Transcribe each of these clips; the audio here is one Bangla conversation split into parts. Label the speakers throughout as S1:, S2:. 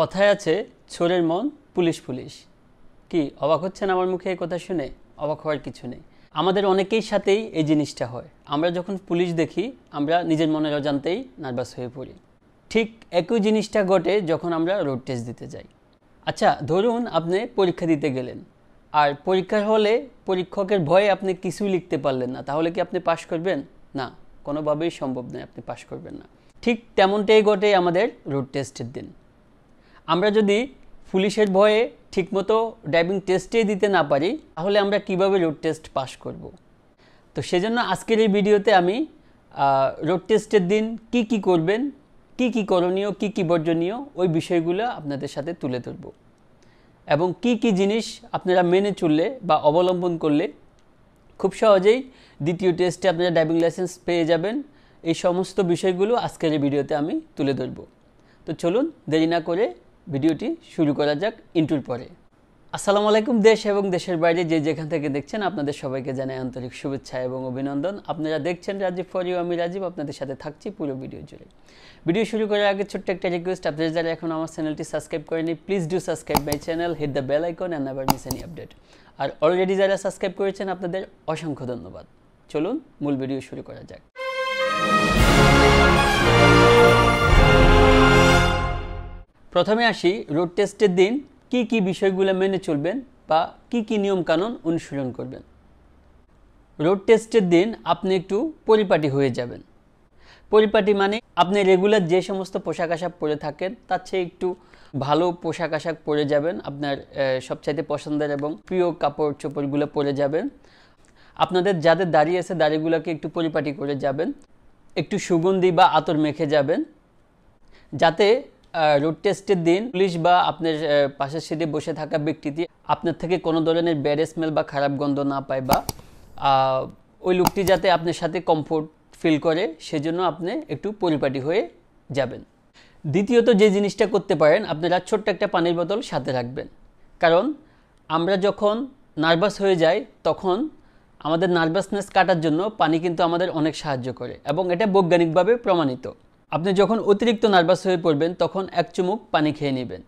S1: কথায় আছে ছোরের মন পুলিশ পুলিশ কি অবাক হচ্ছেন আমার মুখে এই কথা শুনে অবাক হওয়ার কিছু নেই আমাদের অনেকেই সাথেই এই জিনিসটা হয় আমরা যখন পুলিশ দেখি আমরা নিজের মনের অজান্তেই নার্ভাস হয়ে পড়ি ঠিক একই জিনিসটা ঘটে যখন আমরা রোড টেস্ট দিতে যাই আচ্ছা ধরুন আপনি পরীক্ষা দিতে গেলেন আর পরীক্ষার হলে পরীক্ষকের ভয়ে আপনি কিছুই লিখতে পারলেন না তাহলে কি আপনি পাশ করবেন না কোনোভাবেই সম্ভব নয় আপনি পাশ করবেন না ঠিক তেমনটাই ঘটে আমাদের রোড টেস্টের দিন আমরা যদি পুলিশের ভয়ে ঠিকমতো ড্রাইভিং টেস্টে দিতে না পারি তাহলে আমরা কিভাবে রোড টেস্ট পাস করব। তো সেজন্য আজকের এই ভিডিওতে আমি রোড টেস্টের দিন কি কি করবেন কি কি করণীয় কি কি বর্জনীয় ওই বিষয়গুলো আপনাদের সাথে তুলে ধরব এবং কি কি জিনিস আপনারা মেনে চললে বা অবলম্বন করলে খুব সহজেই দ্বিতীয় টেস্টে আপনারা ড্রাইভিং লাইসেন্স পেয়ে যাবেন এই সমস্ত বিষয়গুলো আজকের এই ভিডিওতে আমি তুলে ধরব তো চলুন দেরি না করে ভিডিওটি শুরু করা যাক ইন্টুর পরে আসসালামু আলাইকুম দেশ এবং দেশের বাইরে যে যেখান থেকে দেখছেন আপনাদের সবাইকে জানাই আন্তরিক শুভেচ্ছা এবং অভিনন্দন আপনারা দেখছেন রাজীব ফর ইউ আমি রাজীব আপনাদের সাথে থাকছি পুরো ভিডিও জুড়ে ভিডিও শুরু করার আগে ছোট্ট একটা রিকোয়েস্ট আপনাদের যারা এখন আমার চ্যানেলটি সাবস্ক্রাইব করেনি please do subscribe my channel hit the bell icon and never miss any update আর অলরেডি যারা সাবস্ক্রাইব করেছেন আপনাদের অসংখ্য ধন্যবাদ চলুন মূল ভিডিও শুরু করা যাক প্রথমে আসি রোড টেস্টের দিন কি কি বিষয়গুলো মেনে চলবেন বা কি কি কানুন অনুশীলন করবেন রোড টেস্টের দিন আপনি একটু পরিপাটি হয়ে যাবেন পরিপাটি মানে আপনি রেগুলার যে সমস্ত পোশাক আশাক পরে থাকেন তার চেয়ে একটু ভালো পোশাক আশাক পরে যাবেন আপনার সবচাইতে পছন্দের এবং প্রিয় কাপড় চোপড়গুলো পরে যাবেন আপনাদের যাদের দাঁড়িয়ে আছে দাড়িগুলোকে একটু পরিপাটি করে যাবেন একটু সুগন্ধি বা আতর মেখে যাবেন যাতে রোড টেস্টের দিন পুলিশ বা আপনার পাশের সিটে বসে থাকা ব্যক্তিটি আপনার থেকে কোনো ধরনের ব্যাড স্মেল বা খারাপ গন্ধ না পায় বা ওই লোকটি যাতে আপনার সাথে কমফোর্ট ফিল করে সেজন্য আপনি একটু পরিপাটি হয়ে যাবেন দ্বিতীয়ত যে জিনিসটা করতে পারেন আপনারা ছোট্ট একটা পানির বোতল সাথে রাখবেন কারণ আমরা যখন নার্ভাস হয়ে যাই তখন আমাদের নার্ভাসনেস কাটার জন্য পানি কিন্তু আমাদের অনেক সাহায্য করে এবং এটা বৈজ্ঞানিকভাবে প্রমাণিত আপনি যখন অতিরিক্ত নার্ভাস হয়ে পড়বেন তখন এক চুমুক পানি খেয়ে নেবেন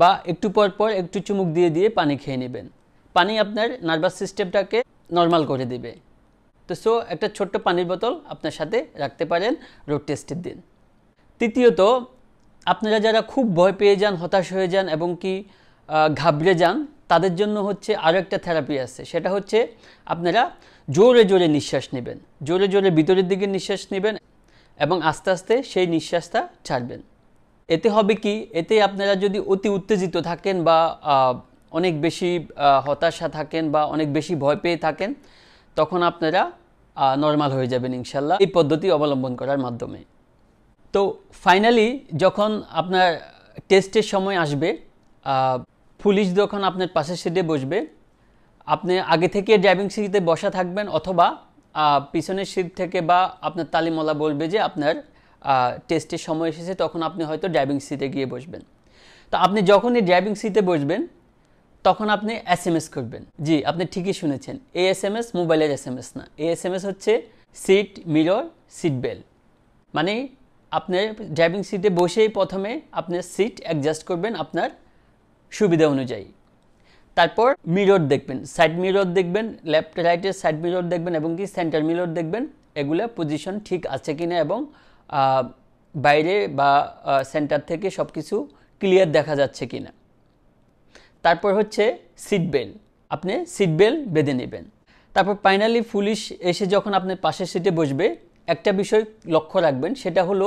S1: বা একটু পর পর একটু চুমুক দিয়ে দিয়ে পানি খেয়ে নেবেন পানি আপনার নার্ভাস সিস্টেমটাকে নর্মাল করে দেবে তো সো একটা ছোট্ট পানির বোতল আপনার সাথে রাখতে পারেন রোড টেস্টের দিন তৃতীয়ত আপনারা যারা খুব ভয় পেয়ে যান হতাশ হয়ে যান এবং কি ঘাবড়ে যান তাদের জন্য হচ্ছে আরও একটা থেরাপি আছে সেটা হচ্ছে আপনারা জোরে জোরে নিঃশ্বাস নেবেন জোরে জোরে ভিতরের দিকে নিঃশ্বাস নেবেন এবং আস্তে আস্তে সেই নিঃশ্বাসটা ছাড়বেন এতে হবে কি এতে আপনারা যদি অতি উত্তেজিত থাকেন বা অনেক বেশি হতাশা থাকেন বা অনেক বেশি ভয় পেয়ে থাকেন তখন আপনারা নর্মাল হয়ে যাবেন ইনশাল্লাহ এই পদ্ধতি অবলম্বন করার মাধ্যমে তো ফাইনালি যখন আপনার টেস্টের সময় আসবে পুলিশ যখন আপনার পাশের সিটে বসবে আপনি আগে থেকে ড্রাইভিং সিটে বসা থাকবেন অথবা পিছনের সিট থেকে বা আপনার তালিমলা বলবে যে আপনার টেস্টের সময় এসেছে তখন আপনি হয়তো ড্রাইভিং সিটে গিয়ে বসবেন তো আপনি যখনই ড্রাইভিং সিটে বসবেন তখন আপনি এস এম এস করবেন জি আপনি ঠিকই শুনেছেন এ এস এম এস মোবাইলের এস এম এস না এ এস এম এস হচ্ছে সিট মিরর সিট বেল মানে আপনার ড্রাইভিং সিটে বসেই প্রথমে আপনার সিট অ্যাডজাস্ট করবেন আপনার সুবিধা অনুযায়ী তারপর মিরর দেখবেন সাইড মিরর দেখবেন লেফট রাইটের সাইড মিরর দেখবেন এবং কি সেন্টার মিরর দেখবেন এগুলো পজিশন ঠিক আছে কিনা এবং বাইরে বা সেন্টার থেকে সব কিছু ক্লিয়ার দেখা যাচ্ছে কিনা তারপর হচ্ছে সিট বেল আপনি সিট বেল বেঁধে নেবেন তারপর ফাইনালি পুলিশ এসে যখন আপনি পাশের সিটে বসবে একটা বিষয় লক্ষ্য রাখবেন সেটা হলো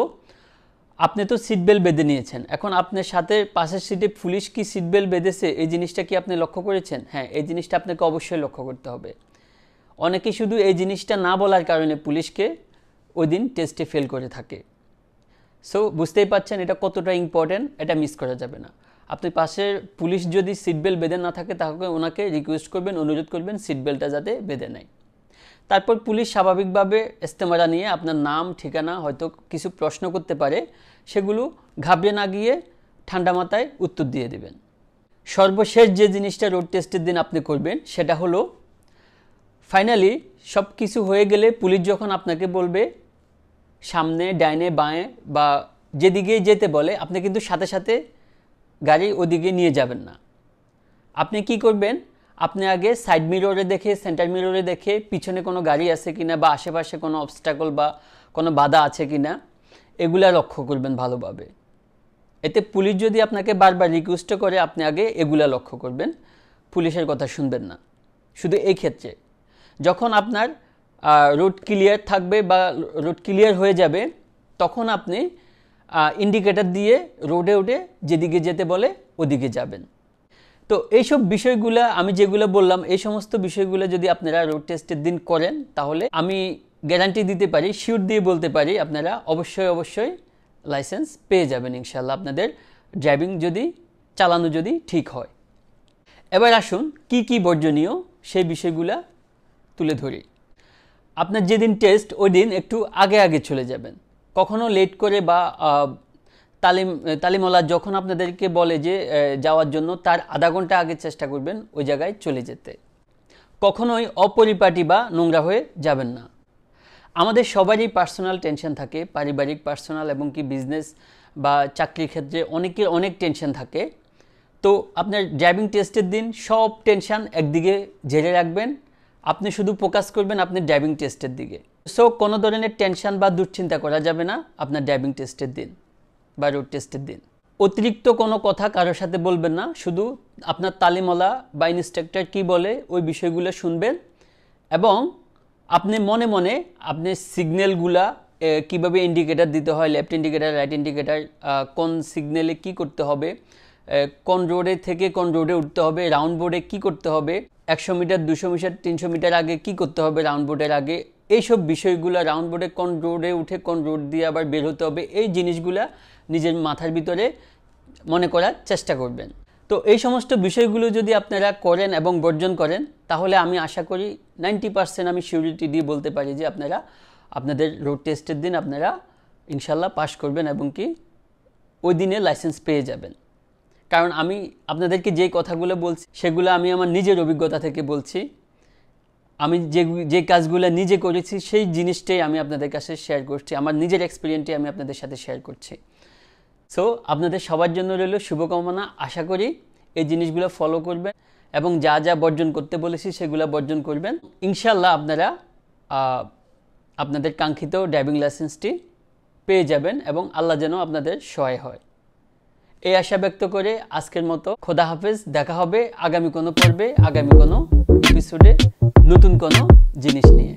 S1: আপনি তো সিট বেল্ট বেঁধে নিয়েছেন এখন আপনার সাথে পাশের সিটে পুলিশ কি সিট বেল্ট বেঁধেছে এই জিনিসটা কি আপনি লক্ষ্য করেছেন হ্যাঁ এই জিনিসটা আপনাকে অবশ্যই লক্ষ্য করতে হবে অনেকে শুধু এই জিনিসটা না বলার কারণে পুলিশকে ওই দিন টেস্টে ফেল করে থাকে সো বুঝতেই পাচ্ছেন এটা কতটা ইম্পর্ট্যান্ট এটা মিস করা যাবে না আপনি পাশের পুলিশ যদি সিট বেল্ট বেঁধে না থাকে তাহলে ওনাকে রিকোয়েস্ট করবেন অনুরোধ করবেন সিট বেল্টটা যাতে বেঁধে নেয় তারপর পুলিশ স্বাভাবিকভাবে ইস্তেমারা নিয়ে আপনার নাম ঠিকানা হয়তো কিছু প্রশ্ন করতে পারে সেগুলো ঘাবড়ে না গিয়ে ঠান্ডা মাথায় উত্তর দিয়ে দেবেন সর্বশেষ যে জিনিসটা রোড টেস্টের দিন আপনি করবেন সেটা হলো ফাইনালি সব কিছু হয়ে গেলে পুলিশ যখন আপনাকে বলবে সামনে ডাইনে বাঁয়ে বা যেদিকে যেতে বলে আপনি কিন্তু সাথে সাথে গাড়ি ওদিকে নিয়ে যাবেন না আপনি কি করবেন আপনি আগে সাইড মিররে দেখে সেন্টার মিররে দেখে পিছনে কোনো গাড়ি আছে কিনা বা আশেপাশে কোনো অবস্টাকল বা কোনো বাধা আছে কিনা এগুলা লক্ষ্য করবেন ভালোভাবে এতে পুলিশ যদি আপনাকে বারবার রিকোয়েস্ট করে আপনি আগে এগুলা লক্ষ্য করবেন পুলিশের কথা শুনবেন না শুধু এই ক্ষেত্রে যখন আপনার রোড ক্লিয়ার থাকবে বা রোড ক্লিয়ার হয়ে যাবে তখন আপনি ইন্ডিকেটার দিয়ে রোডে উঠে যেদিকে যেতে বলে ওদিকে যাবেন তো এইসব বিষয়গুলো আমি যেগুলো বললাম এই সমস্ত বিষয়গুলো যদি আপনারা রোড টেস্টের দিন করেন তাহলে আমি গ্যারান্টি দিতে পারি শিওর দিয়ে বলতে পারি আপনারা অবশ্যই অবশ্যই লাইসেন্স পেয়ে যাবেন ইনশাল্লাহ আপনাদের ড্রাইভিং যদি চালানো যদি ঠিক হয় এবার আসুন কি কি বর্জনীয় সেই বিষয়গুলো তুলে ধরি আপনার যেদিন টেস্ট ওই দিন একটু আগে আগে চলে যাবেন কখনো লেট করে বা তালিম তালিমওয়ালা যখন আপনাদেরকে বলে যে যাওয়ার জন্য তার আধা ঘন্টা আগে চেষ্টা করবেন ওই জায়গায় চলে যেতে কখনোই অপরিপাটি বা নোংরা হয়ে যাবেন না আমাদের সবারই পার্সোনাল টেনশন থাকে পারিবারিক পার্সোনাল এবং কি বিজনেস বা চাকরির ক্ষেত্রে অনেকের অনেক টেনশন থাকে তো আপনার ড্রাইভিং টেস্টের দিন সব টেনশান একদিকে ঝেড়ে রাখবেন আপনি শুধু ফোকাস করবেন আপনি ড্রাইভিং টেস্টের দিকে সো কোনো ধরনের টেনশান বা দুশ্চিন্তা করা যাবে না আপনার ড্রাইভিং টেস্টের দিন বা রোড টেস্টের দিন অতিরিক্ত কোনো কথা কারোর সাথে বলবেন না শুধু আপনার তালিমলা বা ইনস্ট্রাক্টর কী বলে ওই বিষয়গুলো শুনবেন এবং আপনি মনে মনে আপনি সিগন্যালগুলা কিভাবে ইন্ডিকেটার দিতে হয় লেফট ইন্ডিকেটার রাইট ইন্ডিকেটার কোন সিগন্যালে কি করতে হবে কোন রোডে থেকে কোন রোডে উঠতে হবে রাউন্ড বোর্ডে কী করতে হবে একশো মিটার দুশো মিটার তিনশো মিটার আগে কি করতে হবে রাউন্ড বোর্ডের আগে এইসব বিষয়গুলো রাউন্ড বোর্ডে কোন রোডে উঠে কোন রোড দিয়ে আবার বের হতে হবে এই জিনিসগুলা নিজের মাথার ভিতরে মনে করার চেষ্টা করবেন তো এই সমস্ত বিষয়গুলো যদি আপনারা করেন এবং বর্জন করেন তাহলে আমি আশা করি নাইনটি পার্সেন্ট আমি সিউরিটি দিয়ে বলতে পারি যে আপনারা আপনাদের রোড টেস্টের দিন আপনারা ইনশাল্লাহ পাশ করবেন এবং কি ওই দিনে লাইসেন্স পেয়ে যাবেন কারণ আমি আপনাদেরকে যে কথাগুলো বলছি সেগুলো আমি আমার নিজের অভিজ্ঞতা থেকে বলছি আমি যে যে কাজগুলো নিজে করেছি সেই জিনিসটাই আমি আপনাদের কাছে শেয়ার করছি আমার নিজের এক্সপিরিয়েন্সটাই আমি আপনাদের সাথে শেয়ার করছি সো আপনাদের সবার জন্য রইল শুভকামনা আশা করি এই জিনিসগুলো ফলো করবেন এবং যা যা বর্জন করতে বলেছি সেগুলো বর্জন করবেন ইনশাল্লাহ আপনারা আপনাদের কাঙ্ক্ষিত ড্রাইভিং লাইসেন্সটি পেয়ে যাবেন এবং আল্লাহ যেন আপনাদের সহায় হয় এই আশা ব্যক্ত করে আজকের মতো খোদা হাফেজ দেখা হবে আগামী কোনো পর্বে আগামী কোনো এপিসোডে নতুন কোনো জিনিস নিয়ে